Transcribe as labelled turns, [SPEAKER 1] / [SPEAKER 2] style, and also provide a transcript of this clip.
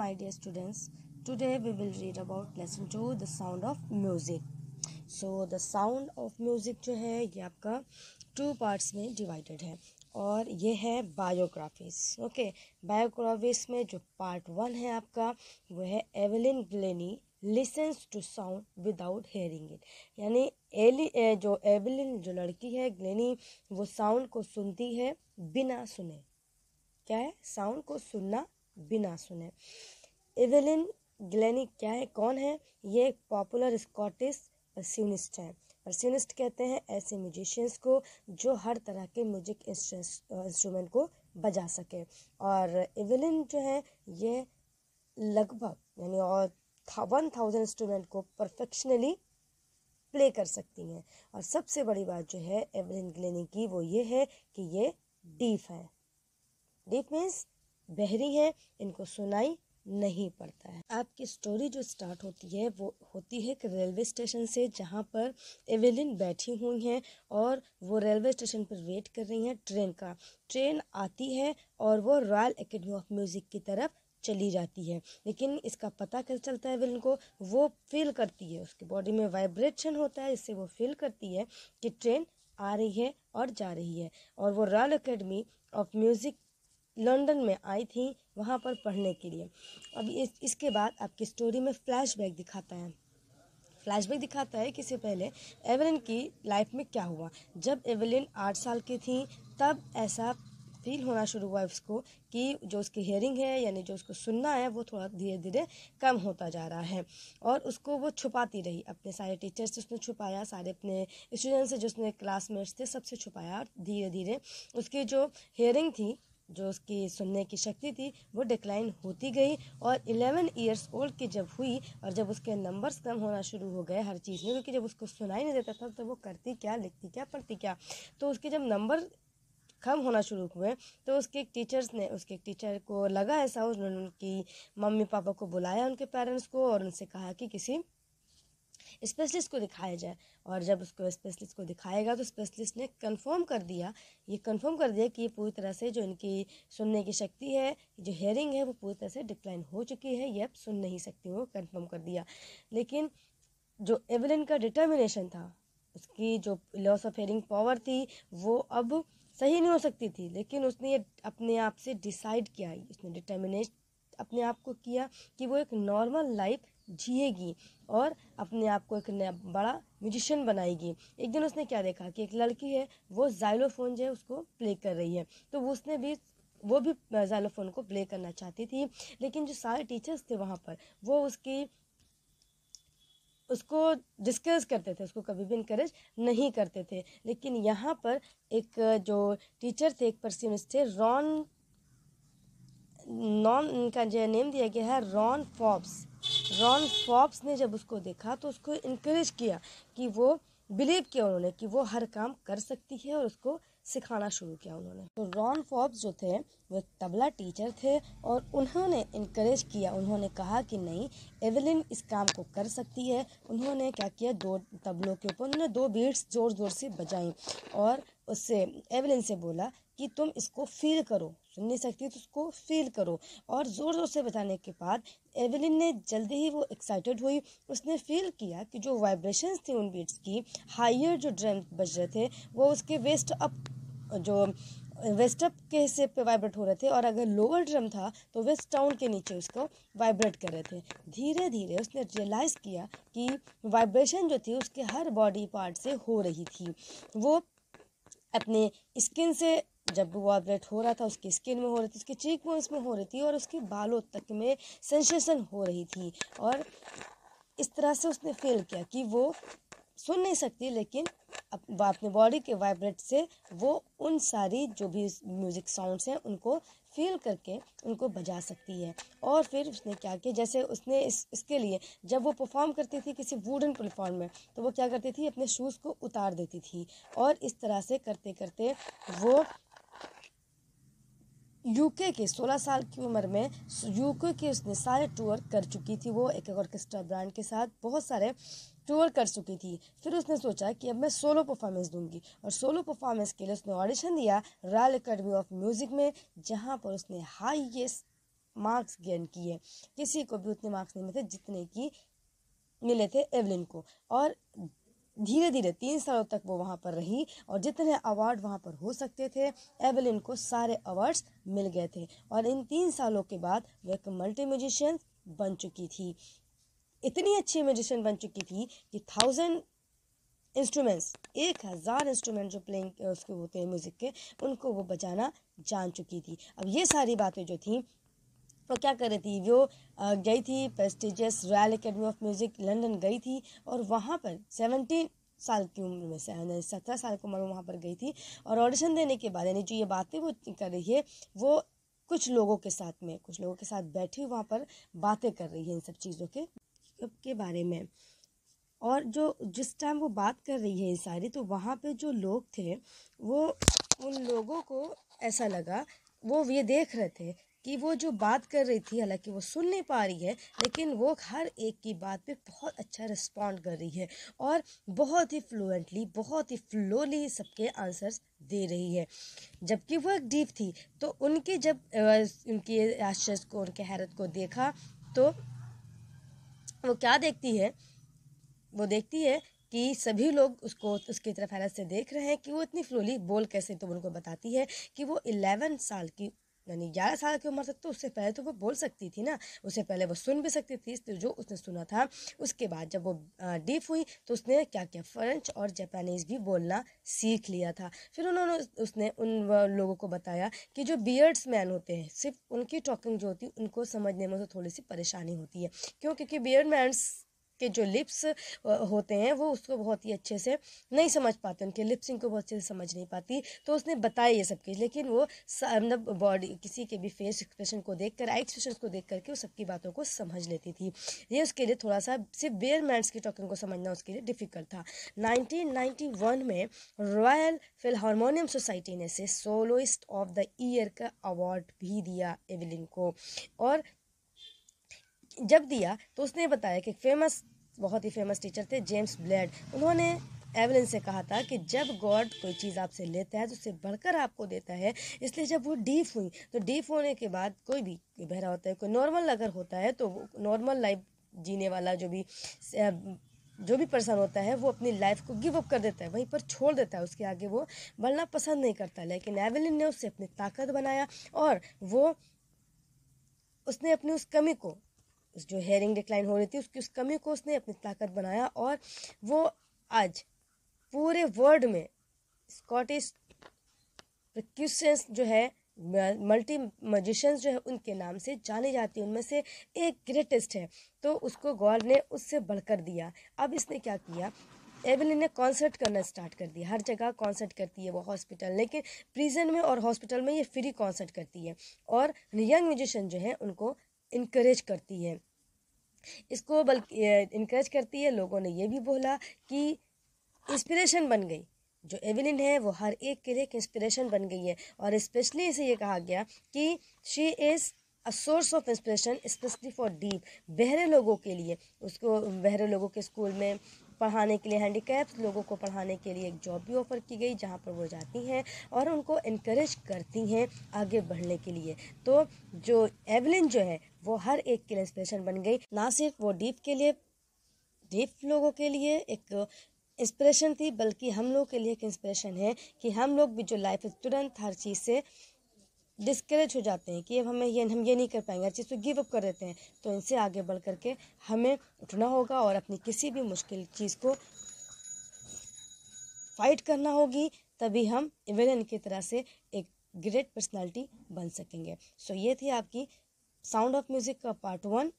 [SPEAKER 1] my dear students today we will read about lesson 2 the sound of music so the sound of music jo hai ye aapka two parts mein divided hai और ये है biographies okay okay, biographies में जो part one है आपका वो है Evelyn Glennie listens to sound without hearing it यानी एली जो एवलिन जो लड़की है ग्लेनी वो साउंड को सुनती है बिना सुने क्या है साउंड को सुनना बिना सुने एवेलिन ग्लैनी क्या है कौन है ये एक पॉपुलर स्कॉटिश परस्यूनिस्ट है परस्यूनिस्ट कहते हैं ऐसे म्यूजिशियंस को जो हर तरह के म्यूजिक इंस्ट्रूमेंट को बजा सके और एवेलिन जो है ये लगभग यानी और था, वन थाउजेंड इंस्ट्रूमेंट को परफेक्शनली प्ले कर सकती हैं और सबसे बड़ी बात जो है एवेलिन ग्लैनी की वो ये है कि ये डीफ है डीफ मीन्स बहरी हैं इनको सुनाई नहीं पड़ता है आपकी स्टोरी जो स्टार्ट होती है वो होती है कि रेलवे स्टेशन से जहाँ पर एवेलिन बैठी हुई हैं और वो रेलवे स्टेशन पर वेट कर रही हैं ट्रेन का ट्रेन आती है और वो रॉयल एकेडमी ऑफ म्यूज़िक की तरफ चली जाती है लेकिन इसका पता कैसे चलता है एवेलिन को वो फील करती है उसकी बॉडी में वाइब्रेशन होता है इससे वो फील करती है कि ट्रेन आ रही है और जा रही है और वो Royal Academy of Music London में आई थी वहाँ पर पढ़ने के लिए अब इस इसके बाद आपकी स्टोरी में फ्लैशबैक दिखाता है फ्लैशबैक दिखाता है कि इससे पहले एवलिन की लाइफ में क्या हुआ जब एवलिन आठ साल की थी तब ऐसा फील होना शुरू हुआ उसको कि जो उसकी हियरिंग है यानी जो उसको सुनना है वो थोड़ा धीरे धीरे कम होता जा रहा है और उसको वो छुपाती रही अपने सारे टीचर्स से उसने छुपाया सारे अपने स्टूडेंट्स से जो उसने क्लासमेट्स थे सबसे छुपाया और धीरे धीरे उसकी जो हियरिंग थी जो उसकी सुनने की शक्ति थी वो डिक्लाइन होती गई और इलेवन ईयर्स ओल्ड की जब हुई और जब उसके नंबर्स कम होना शुरू हो गए हर चीज़ में क्योंकि जब उसको सुनाई नहीं देता था तो वो करती क्या लिखती क्या पढ़ती क्या तो उसके जब नंबर कम होना शुरू हुए तो उसके एक टीचर्स ने उसके एक टीचर को लगा ऐसा उन्होंने उनकी मम्मी पापा को बुलाया उनके पेरेंट्स को और उनसे कहा कि किसी स्पेशलिस्ट को दिखाया जाए और जब उसको स्पेशलिस्ट को दिखाएगा तो स्पेशलिस्ट ने कंफर्म कर दिया ये कंफर्म कर दिया कि ये पूरी तरह से जो इनकी सुनने की शक्ति है जो हेयरिंग है वो पूरी तरह से डिक्लाइन हो चुकी है ये अब सुन नहीं सकती वो कन्फर्म कर दिया लेकिन जो एवलिन का डिटर्मिनेशन था उसकी जो लॉस ऑफ हेयरिंग पावर थी वो अब सही नहीं हो सकती थी लेकिन उसने ये अपने आप से डिसाइड किया उसने डिटर्मिनेट अपने आप को किया कि वो एक नॉर्मल लाइफ जिएगी और अपने आप को एक नया बड़ा म्यूजिशियन बनाएगी एक दिन उसने क्या देखा कि एक लड़की है वो जाइलोफोन जो है उसको प्ले कर रही है तो उसने भी वो भी जाइलोफोन को प्ले करना चाहती थी लेकिन जो सारे टीचर्स थे वहाँ पर वो उसकी उसको डिस्करेज करते थे उसको कभी भी इनक्रेज नहीं करते थे लेकिन यहाँ पर एक जो टीचर थे एक परसिमिस्ट थे रॉन नॉन इनका जो नेम दिया गया है रॉन फॉब्स रॉन फॉब्स ने जब उसको देखा तो उसको इनक्रेज किया कि वो बिलीव किया उन्होंने कि वो हर काम कर सकती है और उसको सिखाना शुरू किया उन्होंने तो रॉन फॉब्स जो थे वो तबला टीचर थे और उन्होंने इनक्रेज किया उन्होंने कहा कि नहीं एवलिन इस काम को कर सकती है उन्होंने क्या किया दो तबलों के ऊपर उन्होंने दो बीट्स ज़ोर ज़ोर से बजाई और उससे एवलिन से बोला कि तुम इसको फील करो सुनने सकती तो उसको फील करो और ज़ोर ज़ोर से बताने के बाद एवेलिन ने जल्दी ही वो एक्साइटेड हुई उसने फील किया कि जो वाइब्रेशंस थी उन बीट्स की हाइयर जो ड्रम बज रहे थे वो उसके वेस्ट अप जो वेस्ट अप के हिस्से पे वाइब्रेट हो रहे थे और अगर लोअर ड्रम था तो वेस्ट टाउन के नीचे उसको वाइब्रेट कर रहे थे धीरे धीरे उसने रियलाइज़ किया कि वाइब्रेशन जो थी उसके हर बॉडी पार्ट से हो रही थी वो अपने स्किन से जब वो वाइब्रेट हो रहा था उसकी स्किन में हो रही थी उसकी चीक बोन्स में हो रही थी और उसके बालों तक में सेंसेशन हो रही थी और इस तरह से उसने फील किया कि वो सुन नहीं सकती लेकिन अपने बॉडी के वाइब्रेट से वो उन सारी जो भी म्यूज़िक साउंड्स हैं उनको फील करके उनको बजा सकती है और फिर उसने क्या किया जैसे उसने इस इसके लिए जब वो परफॉर्म करती थी किसी वुडन प्लेटफॉर्म में तो वो क्या करती थी अपने शूज़ को उतार देती थी और इस तरह से करते करते वो यूके के 16 साल की उम्र में यूके के उसने सारे टूर कर चुकी थी वो एक ऑर्केस्ट्रा ब्रांड के साथ बहुत सारे टूर कर चुकी थी फिर उसने सोचा कि अब मैं सोलो परफॉर्मेंस दूंगी और सोलो परफॉर्मेंस के लिए उसने ऑडिशन दिया रॉयल अकेडमी ऑफ म्यूज़िक में जहाँ पर उसने हाइएस्ट मार्क्स गेन किए किसी को भी उतने मार्क्स नहीं मिले थे जितने की मिले थे एवलिन को और धीरे धीरे तीन सालों तक वो वहाँ पर रही और जितने अवार्ड वहाँ पर हो सकते थे एवेलिन को सारे अवार्ड्स मिल गए थे और इन तीन सालों के बाद वो एक मल्टी म्यूजिशियन बन चुकी थी इतनी अच्छी म्यूजिशियन बन चुकी थी कि थाउजेंड इंस्ट्रूमेंट्स एक हज़ार इंस्ट्रूमेंट जो प्लेइंग उसके होते हैं म्यूज़िक के उनको वो बजाना जान चुकी थी अब ये सारी बातें जो थी पर क्या कर रही थी वो गई थी prestigious Royal Academy of Music London गई थी और वहाँ पर सेवनटीन साल की उम्र में से सत्रह साल की उम्र में वहाँ पर गई थी और ऑडिशन देने के बाद यानी जो ये बातें वो कर रही है वो कुछ लोगों के साथ में कुछ लोगों के साथ बैठी वहाँ पर बातें कर रही है इन सब चीज़ों के के बारे में और जो जिस टाइम वो बात कर रही है सारी तो वहाँ पे जो लोग थे वो उन लोगों को ऐसा लगा वो ये देख रहे थे कि वो जो बात कर रही थी हालांकि वो सुन नहीं पा रही है लेकिन वो हर एक की बात पे बहुत अच्छा रिस्पॉन्ड कर रही है और बहुत ही फ्लुएंटली बहुत ही फ्लोली सबके आंसर्स दे रही है जबकि वो एक डीप थी तो उनके जब उनके आश्चर्य को उनके हैरत को देखा तो वो क्या देखती है वो देखती है कि सभी लोग उसको उसकी तरफ हैरत से देख रहे हैं कि वो इतनी फ्लोली बोल कैसे तो उनको बताती है कि वो इलेवन साल की यानी ग्यारह साल की उम्र तक तो उससे पहले तो वो बोल सकती थी ना उससे पहले वो सुन भी सकती थी तो जो उसने सुना था उसके बाद जब वो डीप हुई तो उसने क्या क्या फ्रेंच और जापानीज़ भी बोलना सीख लिया था फिर उन्होंने उसने उन लोगों को बताया कि जो बियर्ड्स मैन होते हैं सिर्फ उनकी टॉकिंग जो होती है उनको समझने में उसे थोड़ी सी परेशानी होती है क्यों क्योंकि बियर्ड मैन के जो लिप्स होते हैं वो उसको बहुत ही अच्छे से नहीं समझ पाते उनके लिप्सिंग को बहुत अच्छे से समझ नहीं पाती तो उसने बताया ये सब चीज़ लेकिन वो मतलब बॉडी किसी के भी फेस एक्सप्रेशन को देख कर आई एक्सप्रेशन को देख करके वो सबकी बातों को समझ लेती थी ये उसके लिए थोड़ा सा सिर्फ बेयर मैंड्स की टॉकिंग को समझना उसके लिए डिफिकल्ट था नाइनटीन में रॉयल फिलहारमोनियम सोसाइटी ने से सोलोइस्ट ऑफ द ईयर का अवार्ड भी दिया एवलिन को और जब दिया तो उसने बताया कि फेमस बहुत ही फेमस टीचर थे जेम्स ब्लेड उन्होंने एवलिन से कहा था कि जब गॉड कोई चीज़ आपसे लेता है तो उससे बढ़कर आपको देता है इसलिए जब वो डीप हुई तो डीप होने के बाद कोई भी बहरा होता है कोई नॉर्मल अगर होता है तो नॉर्मल लाइफ जीने वाला जो भी जो भी पर्सन होता है वो अपनी लाइफ को गिव अप कर देता है वहीं पर छोड़ देता है उसके आगे वो बढ़ना पसंद नहीं करता लेकिन एवलिन ने उससे अपनी ताकत बनाया और वो उसने अपनी उस कमी को जो हेयरिंग डिक्लाइन हो रही थी उसकी उस कमी को उसने अपनी ताकत बनाया और वो आज पूरे वर्ल्ड में स्कॉटिश प्रक्यूशंस जो है मल्टी मजिशंस जो है उनके नाम से जानी जाती है उनमें से एक ग्रेटेस्ट है तो उसको गॉड ने उससे बढ़कर दिया अब इसने क्या किया एवलिन ने कॉन्सर्ट करना स्टार्ट कर दिया हर जगह कॉन्सर्ट करती है वो हॉस्पिटल लेकिन प्रिजन में और हॉस्पिटल में ये फ्री कॉन्सर्ट करती है और यंग म्यूजिशन जो है उनको इनक्रेज करती है इसको बल्कि इनक्रेज करती है लोगों ने यह भी बोला कि इंस्पिरेशन बन गई जो एविलिन है वो हर एक के लिए एक इंस्पिरेशन बन गई है और स्पेशली इसे ये कहा गया कि she is a source of inspiration specially for deaf बहरे लोगों के लिए उसको बहरे लोगों के स्कूल में पढ़ाने के लिए हैंडीकैप्स लोगों को पढ़ाने के लिए एक जॉब भी ऑफ़र की गई जहाँ पर वो जाती हैं और उनको इनक्रेज करती हैं आगे बढ़ने के लिए तो जो एवलिन जो है वो हर एक के लिए इंस्परेशन बन गई ना सिर्फ वो डीप के लिए डीप लोगों के लिए एक इंस्पिरेशन थी बल्कि हम लोग के लिए एक इंस्पिरेशन है कि हम लोग भी जो लाइफ स्टूडेंट हर चीज़ से डिस्करेज हो जाते हैं कि अब हमें ये हम ये नहीं कर पाएंगे हर चीज़ को गिव अप कर देते हैं तो इनसे आगे बढ़ करके हमें उठना होगा और अपनी किसी भी मुश्किल चीज़ को फाइट करना होगी तभी हम विलन की तरह से एक ग्रेट पर्सनालिटी बन सकेंगे सो so, ये थी आपकी साउंड ऑफ म्यूज़िक का पार्ट वन